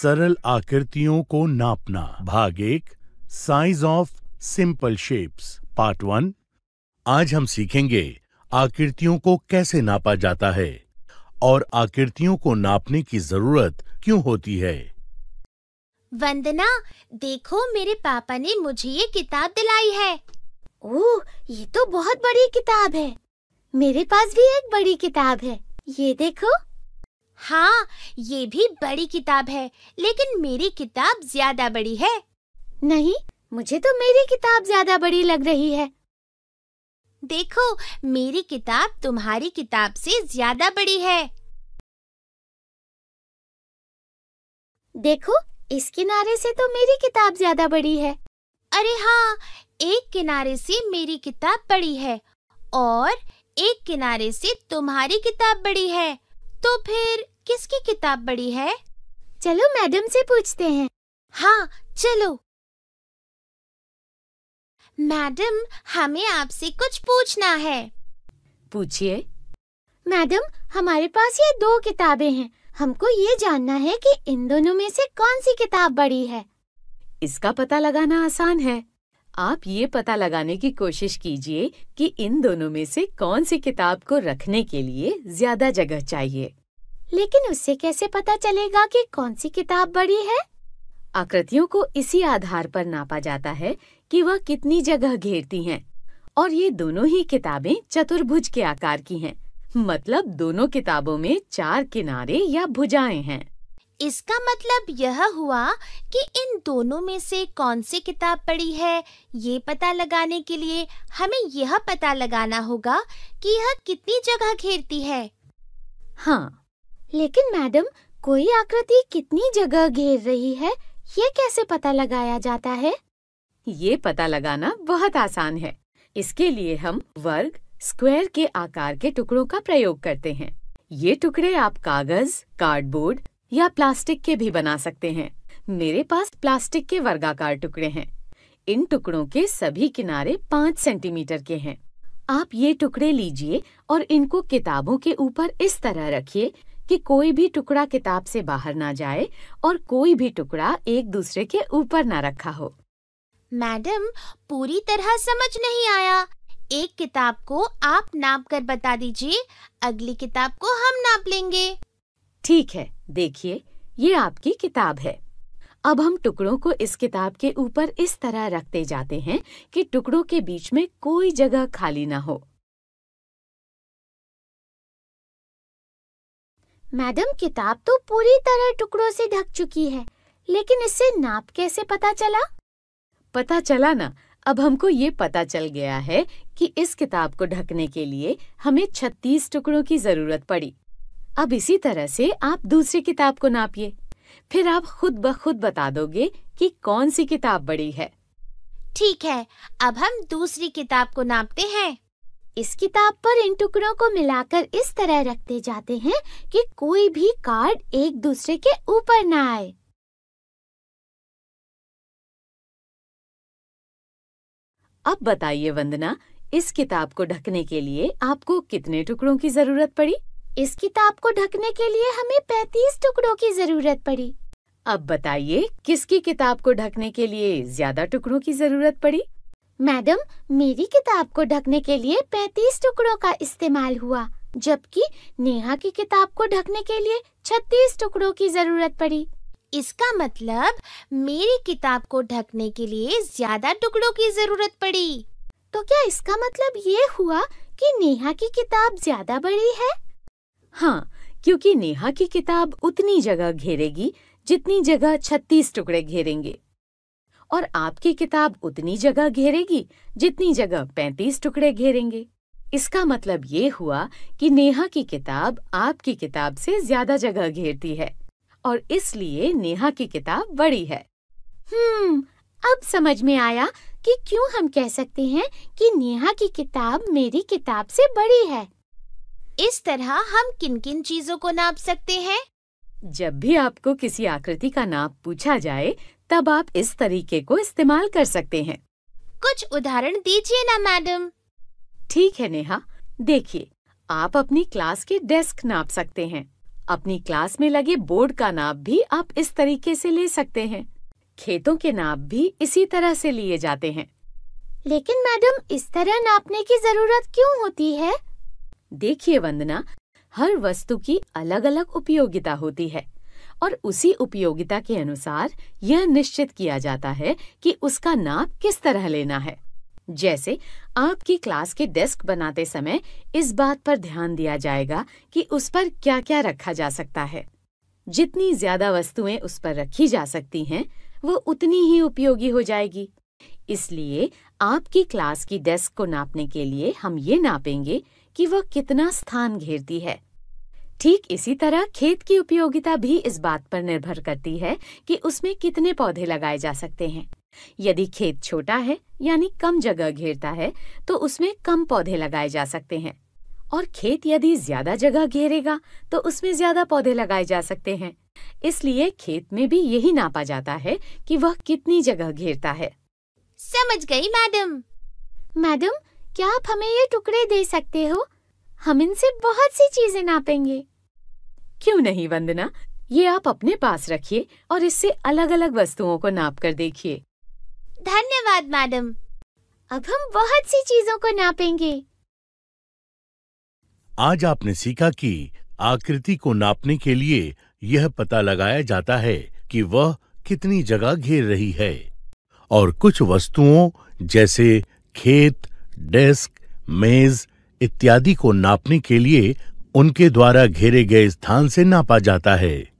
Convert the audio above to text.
सरल आकृतियों को नापना भाग एक size of simple shapes part one आज हम सीखेंगे आकृतियों को कैसे नापा जाता है और आकृतियों को नापने की जरूरत क्यों होती है वंदना देखो मेरे पापा ने मुझे ये किताब दिलाई है ओह ये तो बहुत बड़ी किताब है मेरे पास भी एक बड़ी किताब है ये देखो हाँ ये भी बड़ी किताब है लेकिन मेरी किताब ज्यादा बड़ी है नहीं मुझे तो मेरी किताब ज्यादा बड़ी लग रही है देखो मेरी किताब तुम्हारी किताब से ज्यादा बड़ी है देखो इस किनारे से तो मेरी किताब ज्यादा बड़ी है अरे हाँ एक किनारे से मेरी किताब बड़ी है और एक किनारे से तुम्हारी किताब बड़ी है तो फिर किसकी किताब बड़ी है चलो मैडम से पूछते हैं हाँ चलो मैडम हमें आपसे कुछ पूछना है पूछिए मैडम हमारे पास ये दो किताबें हैं हमको ये जानना है कि इन दोनों में से कौन सी किताब बड़ी है इसका पता लगाना आसान है आप ये पता लगाने की कोशिश कीजिए कि इन दोनों में से कौन सी किताब को रखने के लिए ज्यादा जगह चाहिए लेकिन उससे कैसे पता चलेगा कि कौन सी किताब बड़ी है आकृतियों को इसी आधार पर नापा जाता है कि वह कितनी जगह घेरती हैं और ये दोनों ही किताबें चतुर्भुज के आकार की हैं मतलब दोनों किताबों में चार किनारे या भुजाएं हैं इसका मतलब यह हुआ कि इन दोनों में से कौन सी किताब पड़ी है ये पता लगाने के लिए हमें यह पता लगाना होगा कि यह कितनी जगह घेरती है हाँ लेकिन मैडम कोई आकृति कितनी जगह घेर रही है ये कैसे पता लगाया जाता है ये पता लगाना बहुत आसान है इसके लिए हम वर्ग स्क्वायर के आकार के टुकड़ों का प्रयोग करते हैं ये टुकड़े आप कागज कार्डबोर्ड या प्लास्टिक के भी बना सकते हैं मेरे पास प्लास्टिक के वर्गाकार टुकड़े हैं इन टुकड़ों के सभी किनारे पाँच सेंटीमीटर के हैं आप ये टुकड़े लीजिए और इनको किताबों के ऊपर इस तरह रखिए कि कोई भी टुकड़ा किताब से बाहर ना जाए और कोई भी टुकड़ा एक दूसरे के ऊपर ना रखा हो मैडम पूरी तरह समझ नहीं आया एक किताब को आप नाप कर बता दीजिए अगली किताब को हम नाप लेंगे ठीक है देखिए ये आपकी किताब है अब हम टुकड़ों को इस किताब के ऊपर इस तरह रखते जाते हैं कि टुकड़ों के बीच में कोई जगह खाली ना हो मैडम किताब तो पूरी तरह टुकड़ों से ढक चुकी है लेकिन इससे नाप कैसे पता चला पता चला ना अब हमको ये पता चल गया है कि इस किताब को ढकने के लिए हमें 36 टुकड़ों की जरूरत पड़ी अब इसी तरह से आप दूसरी किताब को नापिए फिर आप खुद ब खुद बता दोगे कि कौन सी किताब बड़ी है ठीक है अब हम दूसरी किताब को नापते हैं इस किताब पर इन टुकड़ों को मिलाकर इस तरह रखते जाते हैं कि कोई भी कार्ड एक दूसरे के ऊपर ना आए अब बताइए वंदना इस किताब को ढकने के लिए आपको कितने टुकड़ों की जरूरत पड़ी इस किताब को ढकने के लिए हमें पैतीस टुकड़ों की जरूरत पड़ी अब बताइए किसकी किताब को ढकने के लिए ज्यादा टुकड़ों की जरूरत पड़ी मैडम मेरी किताब को ढकने के लिए पैतीस टुकड़ों का इस्तेमाल हुआ जबकि नेहा की किताब को ढकने के लिए छत्तीस टुकड़ों की जरूरत पड़ी इसका मतलब मेरी किताब को ढकने के लिए ज्यादा टुकड़ों की जरूरत पड़ी तो क्या इसका मतलब ये हुआ कि नेहा की किताब ज्यादा बड़ी है हाँ क्योंकि नेहा की किताब उतनी जगह घेरेगी जितनी जगह छत्तीस टुकड़े घेरेंगे और आपकी किताब उतनी जगह घेरेगी जितनी जगह पैंतीस टुकड़े घेरेंगे इसका मतलब ये हुआ कि नेहा की किताब आपकी किताब से ज्यादा जगह घेरती है और इसलिए नेहा की किताब बड़ी है हम्म अब समझ में आया कि क्यों हम कह सकते हैं कि नेहा की किताब मेरी किताब से बड़ी है इस तरह हम किन किन चीजों को नाप सकते हैं जब भी आपको किसी आकृति का नाप पूछा जाए तब आप इस तरीके को इस्तेमाल कर सकते हैं कुछ उदाहरण दीजिए ना मैडम ठीक है नेहा देखिए आप अपनी क्लास के डेस्क नाप सकते हैं अपनी क्लास में लगे बोर्ड का नाप भी आप इस तरीके से ले सकते हैं खेतों के नाप भी इसी तरह से लिए जाते हैं लेकिन मैडम इस तरह नापने की जरूरत क्यों होती है देखिए वंदना हर वस्तु की अलग अलग उपयोगिता होती है और उसी उपयोगिता के अनुसार यह निश्चित किया जाता है कि उसका नाप किस तरह लेना है जैसे आपकी क्लास के डेस्क बनाते समय इस बात पर ध्यान दिया जाएगा कि उस पर क्या क्या रखा जा सकता है जितनी ज्यादा वस्तुएं उस पर रखी जा सकती हैं वो उतनी ही उपयोगी हो जाएगी इसलिए आपकी क्लास की डेस्क को नापने के लिए हम ये नापेंगे कि वह कितना स्थान घेरती है ठीक इसी तरह खेत की उपयोगिता भी इस बात पर निर्भर करती है कि उसमें कितने पौधे लगाए जा सकते हैं यदि खेत छोटा है यानी कम जगह घेरता है तो उसमें कम पौधे लगाए जा सकते हैं और खेत यदि ज्यादा जगह घेरेगा तो उसमें ज्यादा पौधे लगाए जा सकते हैं इसलिए खेत में भी यही नापा जाता है कि वह कितनी जगह घेरता है समझ गई मैडम मैडम क्या आप हमें ये टुकड़े दे सकते हो हम इनसे बहुत सी चीजें नापेंगे क्यों नहीं वंदना ये आप अपने पास रखिए और इससे अलग अलग वस्तुओं को नाप कर देखिए धन्यवाद मैडम अब हम बहुत सी चीजों को नापेंगे आज आपने सीखा कि आकृति को नापने के लिए यह पता लगाया जाता है कि वह कितनी जगह घेर रही है और कुछ वस्तुओं जैसे खेत डेस्क मेज इत्यादि को नापने के लिए उनके द्वारा घेरे गए स्थान से नापा जाता है